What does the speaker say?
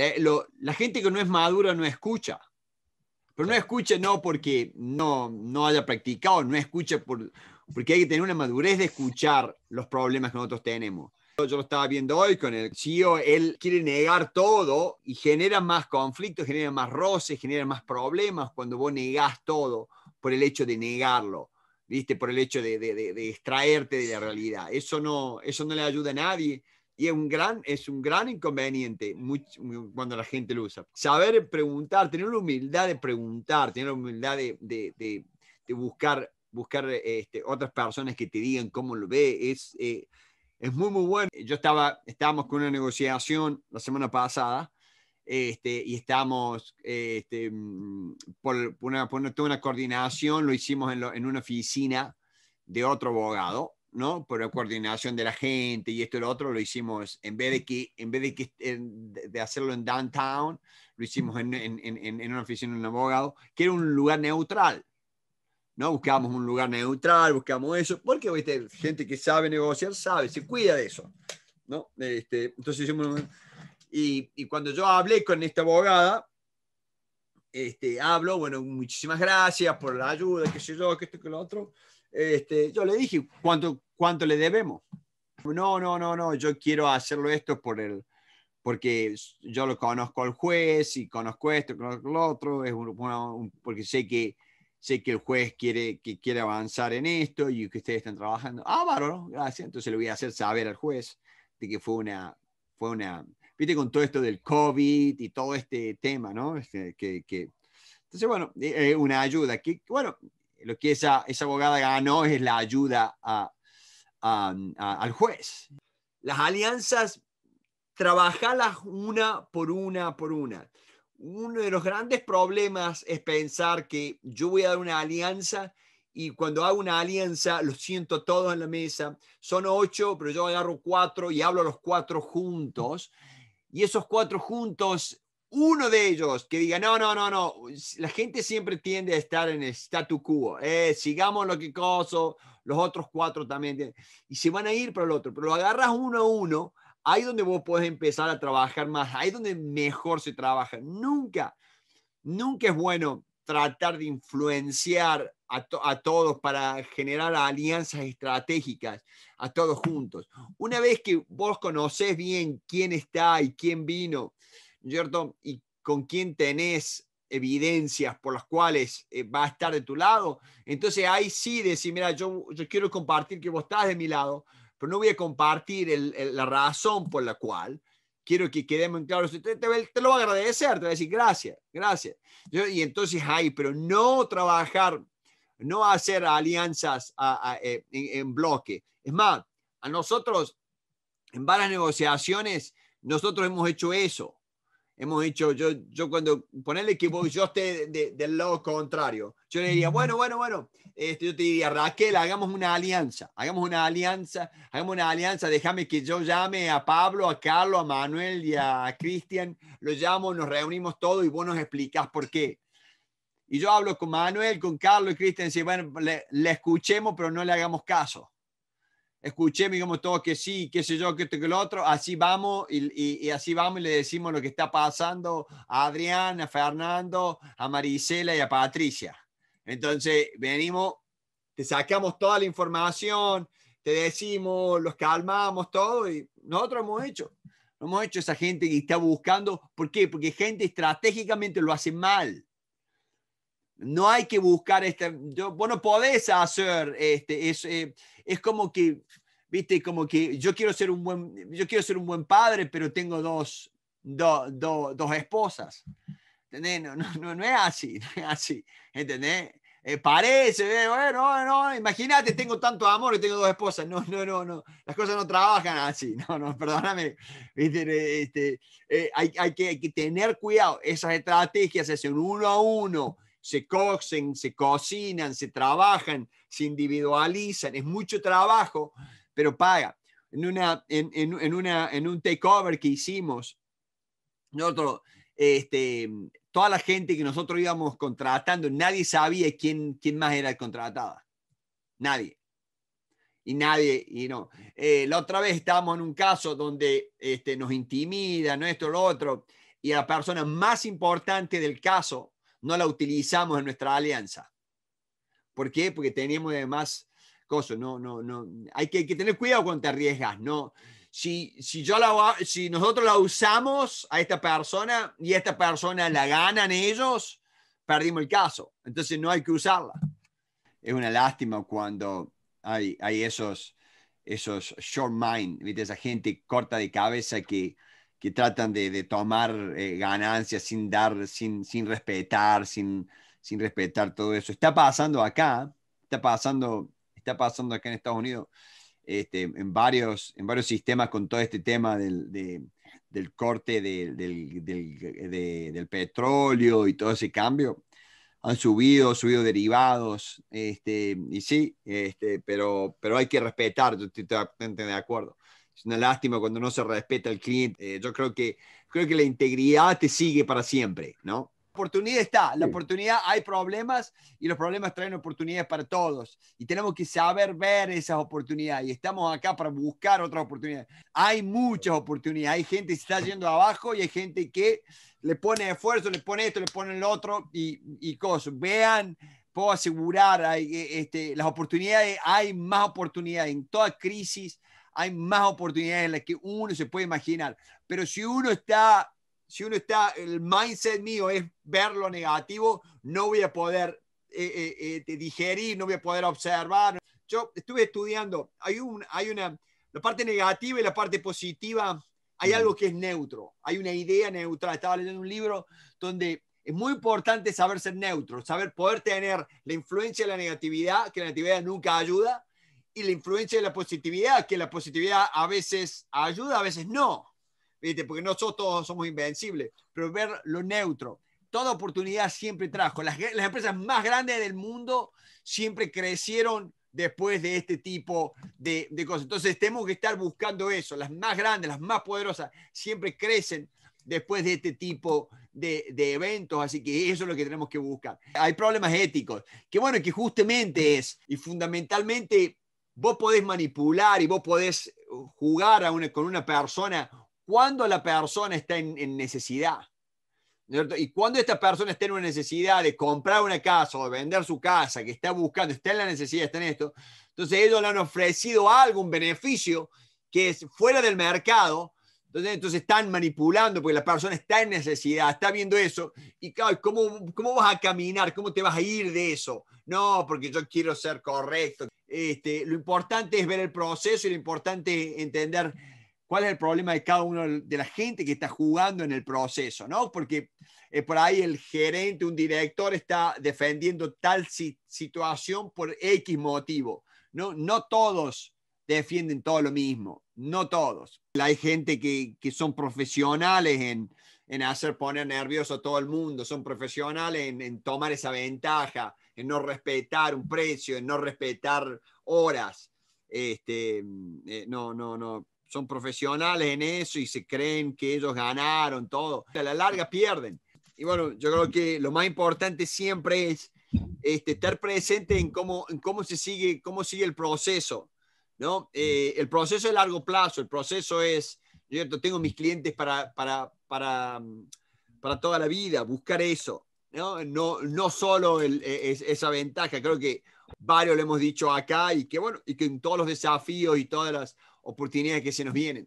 Eh, la gente que no es madura no escucha. Pero no escucha no porque no, no haya practicado, no escucha por, porque hay que tener una madurez de escuchar los problemas que nosotros tenemos. Yo lo estaba viendo hoy con el CEO, él quiere negar todo y genera más conflictos, genera más roces, genera más problemas cuando vos negás todo por el hecho de negarlo, ¿viste? Por el hecho de, de extraerte de la realidad. Eso no, eso no le ayuda a nadie. Y es un gran, es un gran inconveniente cuando la gente lo usa. Saber preguntar, tener la humildad de preguntar, tener la humildad de, de, buscar, buscar este, otras personas que te digan cómo lo ve, es, eh, es muy, muy bueno. Yo estaba, estábamos con una negociación la semana pasada. Este, y estamos este, por, una, toda una coordinación, lo hicimos en, en una oficina de otro abogado ¿no? Por la coordinación de la gente y esto y lo otro, lo hicimos, en vez de, que, en vez de, que, de hacerlo en downtown, lo hicimos en, en, en, en una oficina de un abogado, que era un lugar neutral, ¿no? Buscábamos un lugar neutral, buscamos eso, porque ¿viste? gente que sabe negociar sabe, se cuida de eso, ¿no? Este, entonces hicimos... Y, y cuando yo hablé con esta abogada, este, hablo, bueno, muchísimas gracias por la ayuda, qué sé yo, que esto, que lo otro. Este, yo le dije, ¿cuánto, ¿cuánto le debemos? No, no, no, no, yo quiero hacerlo esto por el, porque yo lo conozco al juez y conozco esto, conozco lo otro, es porque sé que, sé que el juez quiere, que quiere avanzar en esto y que ustedes están trabajando. Ah, bárbaro, gracias. Entonces le voy a hacer saber al juez de que fue una, fue una, viste, con todo esto del COVID y todo este tema, ¿no? Este, que, entonces, bueno, eh, eh, una ayuda que, bueno, lo que esa, abogada ganó es la ayuda al juez. Las alianzas, trabajalas una por una por una. Uno de los grandes problemas es pensar que yo voy a dar una alianza y cuando hago una alianza los siento todos en la mesa. Son ocho, pero yo agarro cuatro y hablo a los cuatro juntos. Y esos cuatro juntos uno de ellos que diga, no, no, no, no, la gente siempre tiende a estar en el statu quo, eh, sigamos lo que coso, los otros cuatro también, y se van a ir para el otro, pero lo agarras uno a uno, ahí donde vos podés empezar a trabajar más, ahí donde mejor se trabaja. Nunca, nunca es bueno tratar de influenciar a, a todos para generar alianzas estratégicas, a todos juntos. Una vez que vos conocés bien quién está y quién vino, cierto? Y con quién tenés evidencias por las cuales eh, va a estar de tu lado. Entonces ahí sí decir, mira, yo, yo quiero compartir que vos estás de mi lado, pero no voy a compartir el, la razón por la cual quiero que quedemos en claro. Te, te, lo va a agradecer, te voy a decir gracias, gracias. y entonces ahí, pero no trabajar, no hacer alianzas eh, en bloque. Es más, a nosotros, en varias negociaciones, nosotros hemos hecho eso hemos dicho, yo, yo cuando ponerle que yo esté del lado contrario, yo le diría, bueno, bueno, bueno, este, yo te diría, Raquel, hagamos una alianza, hagamos una alianza, hagamos una alianza, déjame que yo llame a Pablo, a Carlos, a Manuel y a Cristian, lo llamo, nos reunimos todos y vos nos explicas por qué. Y yo hablo con Manuel, con Carlos y Cristian, y bueno, le escuchemos, pero no le hagamos caso escuché, digamos, todo que sí, qué sé yo, que esto, que lo otro, así vamos y, así vamos y le decimos lo que está pasando a Adrián, a Fernando, a Marisela y a Patricia. Entonces, venimos, te sacamos toda la información, te decimos, los calmamos, todo, y nosotros hemos hecho. Hemos hecho esa gente que está buscando, ¿por qué? Porque gente estratégicamente lo hace mal. No hay que buscar este, bueno, podés hacer este, eh, es como que, viste, como que yo quiero ser un buen, yo quiero ser un buen padre, pero tengo dos, dos esposas. ¿Entendés? No, no, es así, no es así, ¿entendés? Eh, parece, eh, bueno, no, imagínate, tengo tanto amor y tengo dos esposas. No, no, no, no. Las cosas no trabajan así. No, no, perdóname. Eh, este, hay, hay, que, tener cuidado. Esas estrategias ese uno a uno se cocen, se cocinan, se trabajan, se individualizan, es mucho trabajo, pero paga. En, una, en, en, una, en un takeover que hicimos, nosotros, este, toda la gente que nosotros íbamos contratando, nadie sabía quién, quién más era contratada. Nadie y nadie, y no. Eh, la otra vez estábamos en un caso donde este, nos intimida nuestro esto, lo otro, y la persona más importante del caso no la utilizamos en nuestra alianza. ¿Por qué? Porque tenemos demás cosas. No, no, no. Hay que, que tener cuidado cuando te arriesgas. No. Si, si, yo la, si nosotros la usamos a esta persona y esta persona la ganan ellos, perdimos el caso. Entonces no hay que usarla. Es una lástima cuando hay, hay esos, esos short mind, ¿viste? esa gente corta de cabeza que que tratan de, de tomar eh, ganancias sin dar, sin, sin respetar, sin, sin respetar todo eso. Está pasando acá, está pasando, está pasando acá en Estados Unidos, este, en, varios, en varios sistemas con todo este tema del, del corte del, del, del, petróleo y todo ese cambio. Han subido, subido derivados, este, y sí, este, pero, pero hay que respetar, yo estoy totalmente de acuerdo es una lástima cuando no se respeta al cliente. Eh, yo creo que, creo que la integridad te sigue para siempre, ¿no? La oportunidad está, la oportunidad, hay problemas y los problemas traen oportunidades para todos. Y tenemos que saber ver esas oportunidades y estamos acá para buscar otras oportunidades. Hay muchas oportunidades, hay gente que se está yendo abajo y hay gente que le pone esfuerzo, le pone esto, le pone el otro y, y cosas. Vean, puedo asegurar, eh, este, las oportunidades, hay más oportunidades en toda crisis hay más oportunidades en las que uno se puede imaginar. Pero si uno está, si uno está, el mindset mío es ver lo negativo, no voy a poder eh, eh, eh, digerir, no voy a poder observar. Yo estuve estudiando, hay, un, hay una, la parte negativa y la parte positiva, hay algo que es neutro, hay una idea neutral. Estaba leyendo un libro donde es muy importante saber ser neutro, saber poder tener la influencia de la negatividad, que la negatividad nunca ayuda, y la influencia de la positividad, que la positividad a veces ayuda, a veces no, ¿viste? porque nosotros somos invencibles, pero ver lo neutro. Toda oportunidad siempre trajo. Las, las empresas más grandes del mundo siempre crecieron después de este tipo de, de, cosas. Entonces tenemos que estar buscando eso. Las más grandes, las más poderosas, siempre crecen después de este tipo de, de, eventos. Así que eso es lo que tenemos que buscar. Hay problemas éticos, que bueno, que justamente es, y fundamentalmente vos podés manipular y vos podés uh, jugar con una persona cuando la persona está en, necesidad. Y cuando esta persona está en una necesidad de comprar una casa o vender su casa, que está buscando, está en la necesidad, está en esto, entonces ellos le han ofrecido algo, un beneficio que es fuera del mercado, entonces, entonces, están manipulando porque la persona está en necesidad, está viendo eso. Y ¿cómo, ¿cómo vas a caminar? ¿Cómo te vas a ir de eso? No, porque yo quiero ser correcto. Este, lo importante es ver el proceso y lo importante es entender cuál es el problema de cada uno de la gente que está jugando en el proceso, ¿no? Porque eh, por ahí el gerente, un director está defendiendo tal situación por X motivo, ¿no? No todos defienden todo lo mismo, no todos. Hay gente que, que son profesionales en, en, hacer poner nervioso a todo el mundo, son profesionales en tomar esa ventaja, en no respetar un precio, en no respetar horas. Este, eh, no, no, no. Son profesionales en eso y se creen que ellos ganaron todo. A la larga pierden. Y bueno, yo creo que lo más importante siempre es este, estar presente en cómo, cómo se sigue, cómo sigue el proceso. ¿no? Eh, el proceso es largo plazo, el proceso es, cierto, tengo mis clientes para, para, para, para toda la vida, buscar eso. ¿no? No, no solo e, esa ventaja, creo que varios lo hemos dicho acá y que bueno, y que en todos los desafíos y todas las oportunidades que se nos vienen.